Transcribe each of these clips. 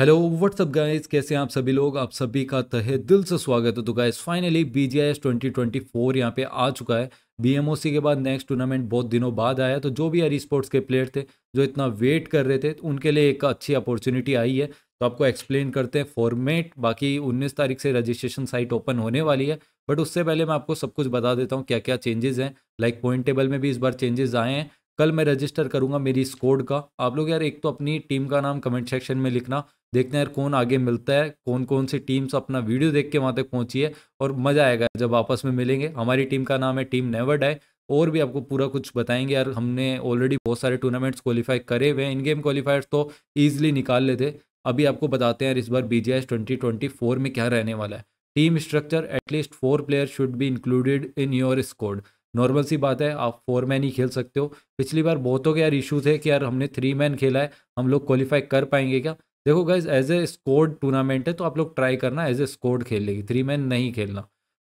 hello what's up guys कैसे हैं आप सभी लोग आप सभी का तहे दिल से स्वागत है तो guys finally B G I S twenty twenty four यहाँ पे आ चुका है बी के बाद नेक्स्ट टूर्नामेंट बहुत दिनों बाद आया तो जो भी यार स्पोर्ट्स के प्लेयर थे जो इतना वेट कर रहे थे तो उनके लिए एक अच्छी अपॉर्चुनिटी आई है तो आपको एक्सप्लेन करते हैं फॉर्मेट बाकी उन्नीस तारीख से रजिस्ट्रेशन साइट ओपन होने वाली है बट उससे पहले मैं आपको सब कुछ बता देता हूँ क्या क्या चेंजेस हैं लाइक पॉइंट टेबल में भी इस बार चेंजेस आए हैं कल मैं रजिस्टर करूँगा मेरी स्कोड का आप लोग यार एक तो अपनी टीम का नाम कमेंट सेक्शन में लिखना देखते हैं यार कौन आगे मिलता है कौन कौन सी टीम्स अपना वीडियो देख के वहाँ तक पहुँची है और मज़ा आएगा जब आपस में मिलेंगे हमारी टीम का नाम है टीम नेवर डाई और भी आपको पूरा कुछ बताएंगे यार हमने ऑलरेडी बहुत सारे टूर्नामेंट्स क्वालिफाई करे हुए हैं इन गेम क्वालिफायर्स तो ईजिली निकाल लेते अभी आपको बताते हैं यार इस बार बी जी में क्या रहने वाला है team structure at least four player should be included in your squad normal सी बात है आप फोर मैन ही खेल सकते हो पिछली बार बहुतों के यार इशू थे कि यार हमने थ्री मैन खेला है हम लोग क्वालिफाई कर पाएंगे क्या देखो guys as a squad tournament है तो आप लोग ट्राई करना एज ए स्कोर्ड खेल लेगी थ्री मैन नहीं खेलना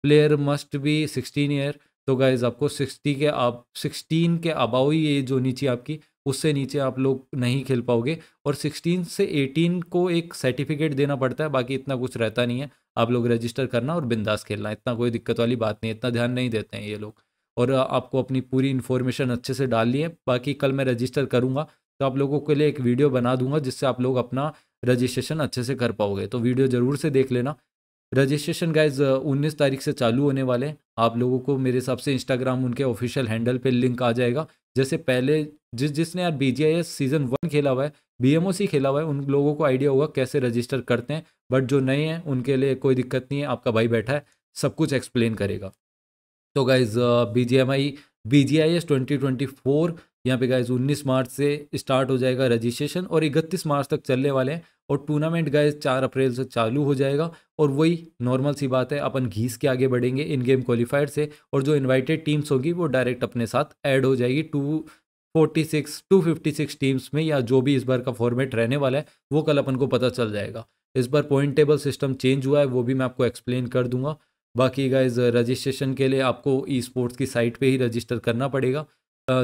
player must be sixteen year तो गाइज आपको सिक्सटी के आप सिक्सटीन के अबाव ये जो नीचे आपकी उससे नीचे आप लोग नहीं खेल पाओगे और सिक्सटीन से एटीन को एक सर्टिफिकेट देना पड़ता है बाकी इतना कुछ रहता नहीं है आप लोग रजिस्टर करना और बिंदास खेलना इतना कोई दिक्कत वाली बात नहीं इतना ध्यान नहीं देते हैं ये लोग और आपको अपनी पूरी इन्फॉर्मेशन अच्छे से डालनी है बाकी कल मैं रजिस्टर करूँगा तो आप लोगों के लिए एक वीडियो बना दूंगा जिससे आप लोग अपना रजिस्ट्रेशन अच्छे से कर पाओगे तो वीडियो ज़रूर से देख लेना रजिस्ट्रेशन गाइज 19 तारीख से चालू होने वाले हैं आप लोगों को मेरे हिसाब से इंस्टाग्राम उनके ऑफिशियल हैंडल पे लिंक आ जाएगा जैसे पहले जिस जिसने यार बी सीज़न वन खेला हुआ है बी खेला हुआ है उन लोगों को आइडिया होगा कैसे रजिस्टर करते हैं बट जो नए हैं उनके लिए कोई दिक्कत नहीं है आपका भाई बैठा है सब कुछ एक्सप्लेन करेगा तो guys B G M I B G I S twenty twenty four यहाँ पे गाइज 19 मार्च से स्टार्ट हो जाएगा रजिस्ट्रेशन और 31 मार्च तक चलने वाले हैं और टूर्नामेंट गाइज 4 अप्रैल से चालू हो जाएगा और वही नॉर्मल सी बात है अपन घीस के आगे बढ़ेंगे इन गेम क्वालिफायर से और जो इन्वाइटेड टीम्स होगी वो डायरेक्ट अपने साथ ऐड हो जाएगी two forty six two fifty six teams में या जो भी इस बार का फॉर्मेट रहने वाला है वो कल अपन को पता चल जाएगा इस बार पॉइंट टेबल सिस्टम चेंज हुआ है वो भी मैं आपको एक्सप्लेन कर दूंगा बाकी गाइज रजिस्ट्रेशन के लिए आपको ई स्पोर्ट्स की साइट पे ही रजिस्टर करना पड़ेगा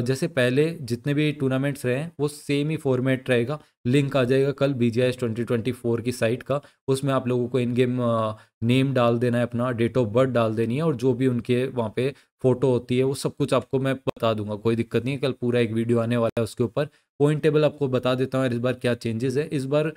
जैसे पहले जितने भी टूर्नामेंट्स रहे हैं वो सेम ही फॉर्मेट रहेगा लिंक आ जाएगा कल B G twenty twenty four की साइट का उसमें आप लोगों को इन गेम नेम डाल देना है अपना डेट ऑफ बर्थ डाल देनी है और जो भी उनके वहाँ पे फोटो होती है वो सब कुछ आपको मैं बता दूंगा कोई दिक्कत नहीं है कल पूरा एक वीडियो आने वाला है उसके ऊपर पॉइंट टेबल आपको बता देता हूँ इस बार क्या चेंजेस है इस बार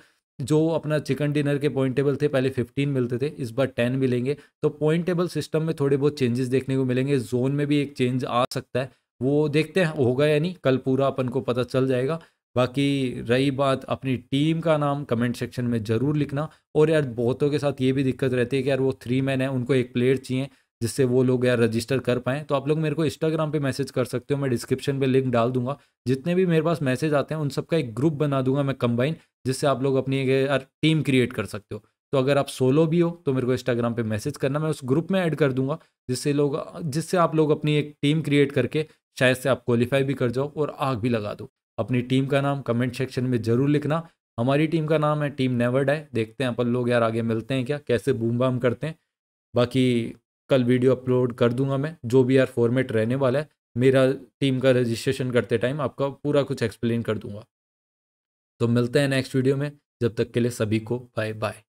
जो अपना चिकन डिनर के पॉइंट टेबल थे पहले 15 मिलते थे इस बार 10 मिलेंगे तो पॉइंट टेबल सिस्टम में थोड़े बहुत चेंजेस देखने को मिलेंगे जोन में भी एक चेंज आ सकता है वो देखते हैं होगा या नहीं कल पूरा अपन को पता चल जाएगा बाकी रही बात अपनी टीम का नाम कमेंट सेक्शन में ज़रूर लिखना और यार बहुतों के साथ ये भी दिक्कत रहती है कि यार वो थ्री मैन है उनको एक प्लेयर चाहिए जिससे वो लोग यार रजिस्टर कर पाएँ तो आप लोग मेरे को इंस्टाग्राम पे मैसेज कर सकते हो मैं डिस्क्रिप्शन पे लिंक डाल दूंगा जितने भी मेरे पास मैसेज आते हैं उन सबका एक ग्रुप बना दूंगा मैं कंबाइन जिससे आप लोग अपनी यार टीम क्रिएट कर सकते हो तो अगर आप सोलो भी हो तो मेरे को इंस्टाग्राम पर मैसेज करना मैं उस ग्रुप में ऐड कर दूंगा जिससे लोग जिससे आप लोग अपनी एक टीम क्रिएट करके शायद से आप क्वालिफाई भी कर जाओ और आग भी लगा दो अपनी टीम का नाम कमेंट सेक्शन में ज़रूर लिखना हमारी टीम का नाम है टीम नेवर डाई देखते हैं अपन लोग यार आगे मिलते हैं क्या कैसे बूम बाम करते हैं बाकी कल वीडियो अपलोड कर दूंगा मैं जो भी यार फॉर्मेट रहने वाला है मेरा टीम का रजिस्ट्रेशन करते टाइम आपका पूरा कुछ एक्सप्लेन कर दूंगा तो मिलते हैं नेक्स्ट वीडियो में जब तक के लिए सभी को बाय बाय